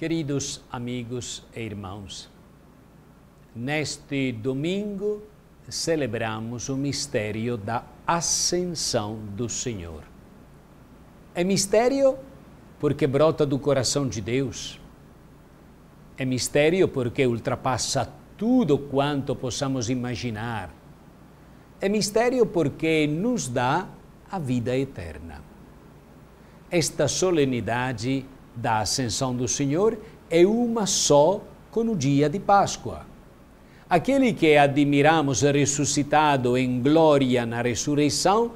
Queridos amigos e irmãos, neste domingo celebramos o mistério da ascensão do Senhor. É mistério porque brota do coração de Deus. É mistério porque ultrapassa tudo quanto possamos imaginar. É mistério porque nos dá a vida eterna. Esta solenidade é da ascensão do Senhor é uma só com o dia de Páscoa. Aquele que admiramos ressuscitado em glória na ressurreição,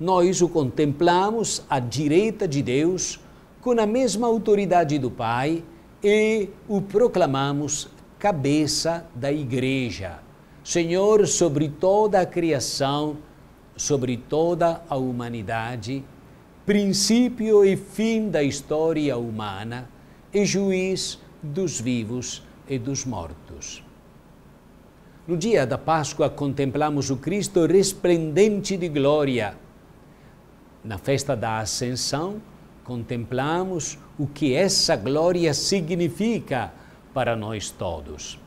nós o contemplamos à direita de Deus, com a mesma autoridade do Pai, e o proclamamos cabeça da Igreja. Senhor sobre toda a criação, sobre toda a humanidade, princípio e fim da história humana e juiz dos vivos e dos mortos. No dia da Páscoa contemplamos o Cristo resplendente de glória. Na festa da Ascensão, contemplamos o que essa glória significa para nós todos.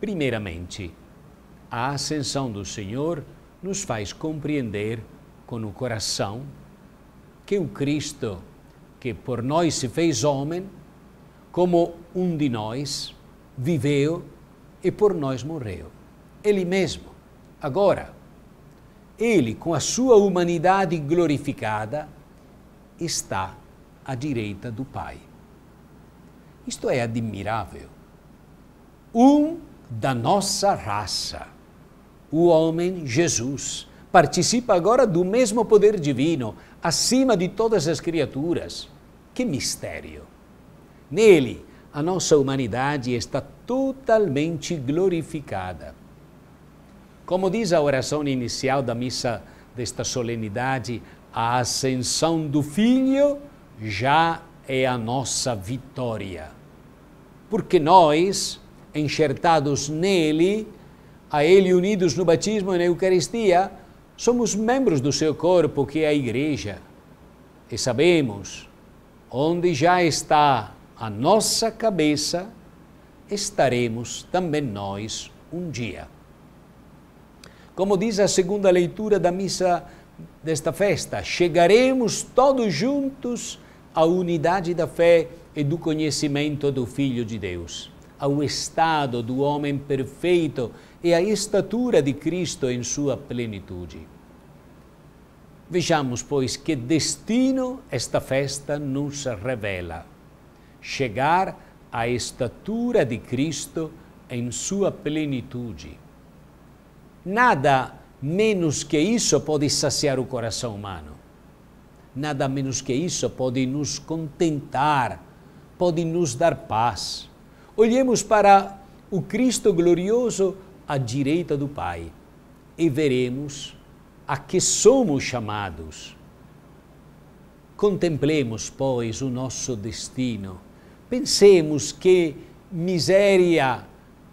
Primeiramente, a ascensão do Senhor nos faz compreender com o coração que o Cristo, que por nós se fez homem, como um de nós, viveu e por nós morreu. Ele mesmo. Agora, ele, com a sua humanidade glorificada, está à direita do Pai. Isto é admirável. Um da nossa raça, o homem Jesus, participa agora do mesmo poder divino, acima de todas as criaturas. Que mistério! Nele, a nossa humanidade está totalmente glorificada. Como diz a oração inicial da missa desta solenidade, a ascensão do Filho já é a nossa vitória. Porque nós, enxertados nele, a ele unidos no batismo e na Eucaristia, Somos membros do seu corpo, que é a igreja, e sabemos onde já está a nossa cabeça, estaremos também nós um dia. Como diz a segunda leitura da missa desta festa, chegaremos todos juntos à unidade da fé e do conhecimento do Filho de Deus ao estado do homem perfeito e à estatura de Cristo em sua plenitude. Vejamos, pois, que destino esta festa nos revela: chegar à estatura de Cristo em sua plenitude. Nada menos que isso pode saciar o coração humano. Nada menos que isso pode nos contentar, pode nos dar paz olhemos para o Cristo glorioso à direita do Pai e veremos a que somos chamados. Contemplemos, pois, o nosso destino. Pensemos que miséria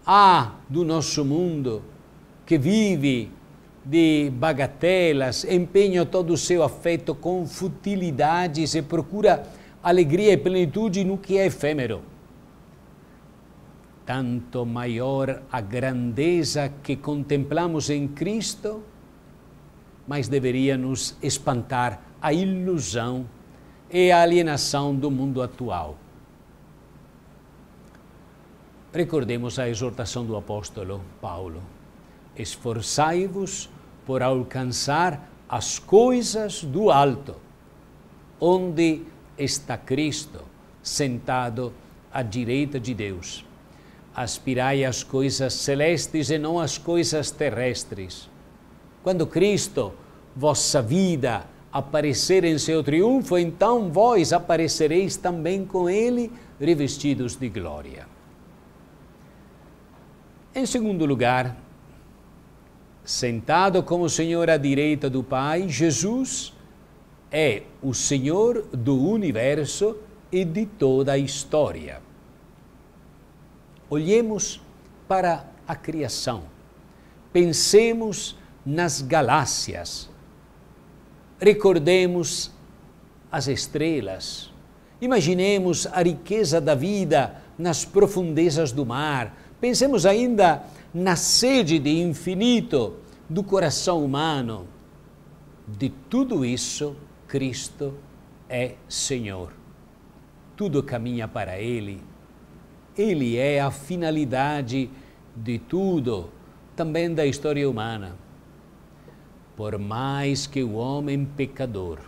há do nosso mundo, que vive de bagatelas, empenha todo o seu afeto com futilidades e procura alegria e plenitude no que é efêmero tanto maior a grandeza que contemplamos em Cristo, mas deveria nos espantar a ilusão e a alienação do mundo atual. Recordemos a exortação do apóstolo Paulo: Esforçai-vos por alcançar as coisas do alto, onde está Cristo sentado à direita de Deus aspirai às coisas celestes e não às coisas terrestres. Quando Cristo, vossa vida, aparecer em seu triunfo, então vós aparecereis também com ele, revestidos de glória. Em segundo lugar, sentado como Senhor à direita do Pai, Jesus é o Senhor do universo e de toda a história. Olhemos para a criação. Pensemos nas galáxias. Recordemos as estrelas. Imaginemos a riqueza da vida nas profundezas do mar. Pensemos ainda na sede de infinito do coração humano. De tudo isso, Cristo é Senhor. Tudo caminha para Ele. Ele é a finalidade de tudo, também da história humana. Por mais que o homem pecador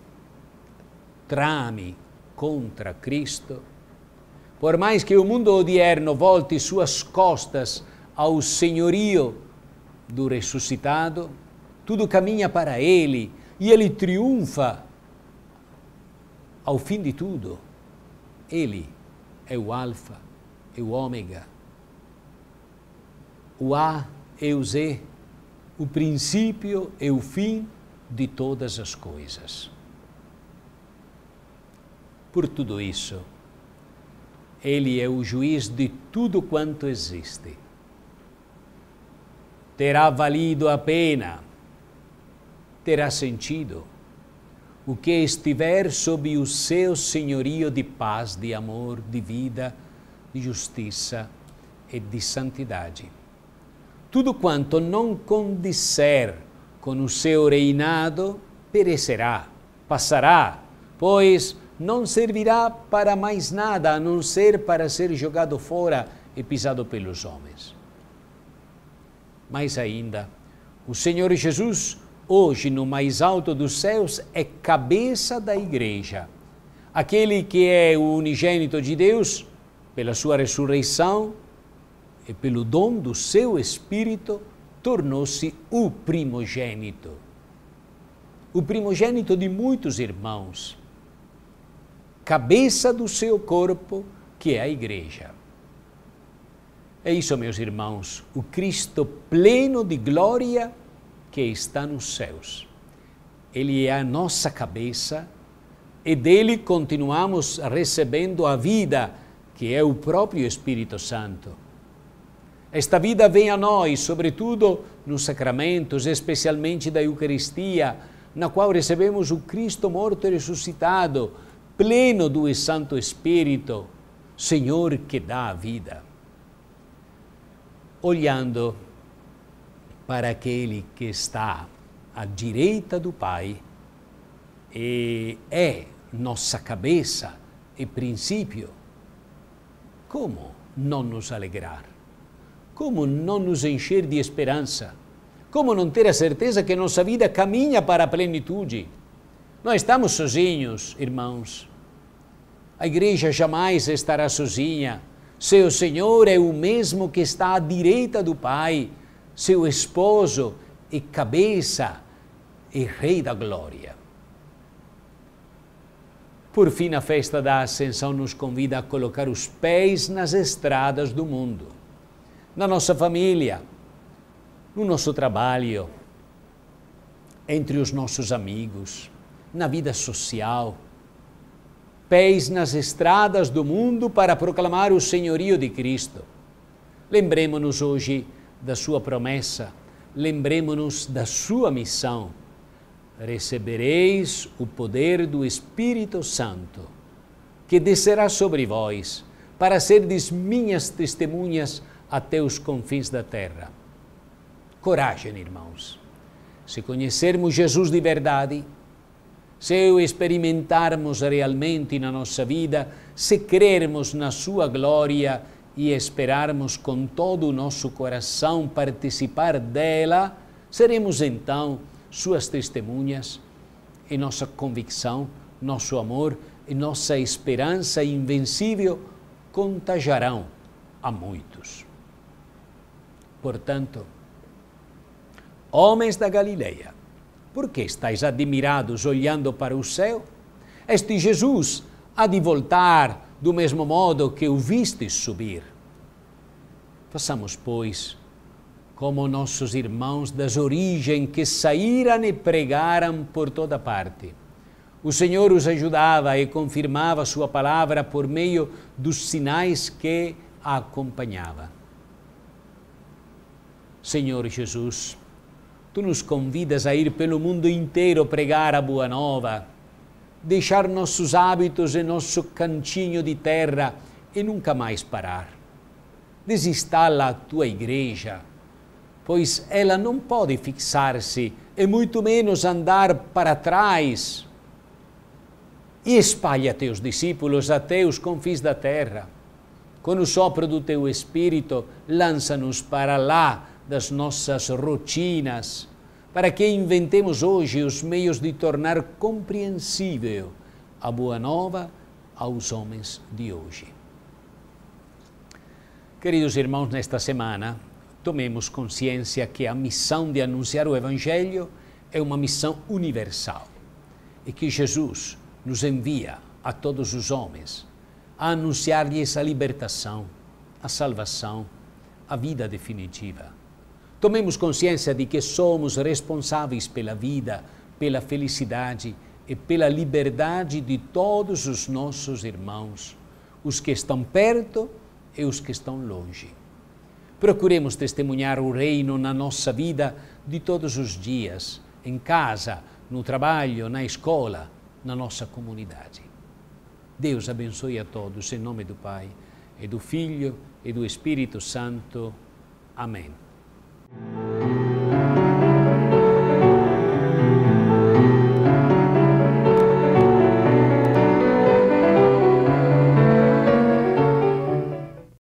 trame contra Cristo, por mais que o mundo odierno volte suas costas ao senhorio do ressuscitado, tudo caminha para ele e ele triunfa. Ao fim de tudo, ele é o Alfa e o ômega, o A e o Z, o princípio e o fim de todas as coisas. Por tudo isso, Ele é o juiz de tudo quanto existe. Terá valido a pena, terá sentido o que estiver sob o seu senhorio de paz, de amor, de vida, de di giustizia e di santità. Tutto quanto non condisser con il suo reinado perecerá, passará, pois não servirá para mais nada a não ser para ser jogado fora e pisado pelos homens. Mais ainda, o Senhor Jesus, hoje no mais alto dos céus, é cabeça da igreja. Aquele que é o unigênito de Deus, pela sua ressurreição e pelo dom do seu Espírito, tornou-se o primogênito. O primogênito de muitos irmãos, cabeça do seu corpo, que é a Igreja. É isso, meus irmãos, o Cristo pleno de glória que está nos céus. Ele é a nossa cabeça e dele continuamos recebendo a vida que é o próprio Espírito Santo. Esta vida vem a nós, sobretudo nos sacramentos, especialmente da Eucaristia, na qual recebemos o Cristo morto e ressuscitado, pleno do Santo Espírito, Senhor que dá a vida. Olhando para aquele que está à direita do Pai e é nossa cabeça e princípio, como não nos alegrar? Como não nos encher de esperança? Como não ter a certeza que nossa vida caminha para a plenitude? Nós estamos sozinhos, irmãos. A igreja jamais estará sozinha. Seu Senhor é o mesmo que está à direita do Pai, seu esposo e cabeça e Rei da Glória. Por fim, a festa da Ascensão nos convida a colocar os pés nas estradas do mundo, na nossa família, no nosso trabalho, entre os nossos amigos, na vida social. Pés nas estradas do mundo para proclamar o senhorio de Cristo. Lembremos-nos hoje da sua promessa, lembremos-nos da sua missão recebereis o poder do Espírito Santo, que descerá sobre vós, para serdes minhas testemunhas até os confins da terra. Coragem, irmãos. Se conhecermos Jesus de verdade, se o experimentarmos realmente na nossa vida, se crermos na Sua glória e esperarmos com todo o nosso coração participar dela, seremos então suas testemunhas e nossa convicção, nosso amor e nossa esperança invencível contagiarão a muitos. Portanto, homens da Galileia, por que estáis admirados olhando para o céu? Este Jesus há de voltar do mesmo modo que o vistes subir. Façamos, pois, como nossos irmãos das origens que saíram e pregaram por toda parte. O Senhor os ajudava e confirmava sua palavra por meio dos sinais que a acompanhava. Senhor Jesus, tu nos convidas a ir pelo mundo inteiro pregar a boa nova, deixar nossos hábitos e nosso cantinho de terra e nunca mais parar. Desinstala a tua igreja pois ela não pode fixar-se e muito menos andar para trás. E espalha teus discípulos até os confins da terra. Com o sopro do teu espírito, lança-nos para lá das nossas rotinas, para que inventemos hoje os meios de tornar compreensível a boa nova aos homens de hoje. Queridos irmãos, nesta semana, tomemos consciência que a missão de anunciar o Evangelho é uma missão universal e que Jesus nos envia a todos os homens a anunciar-lhes a libertação, a salvação, a vida definitiva. Tomemos consciência de que somos responsáveis pela vida, pela felicidade e pela liberdade de todos os nossos irmãos, os que estão perto e os que estão longe. Procuremos testemunhar o Reino na nossa vida de todos os dias, em casa, no trabalho, na escola, na nossa comunidade. Deus abençoe a todos, em nome do Pai, e do Filho e do Espírito Santo. Amém.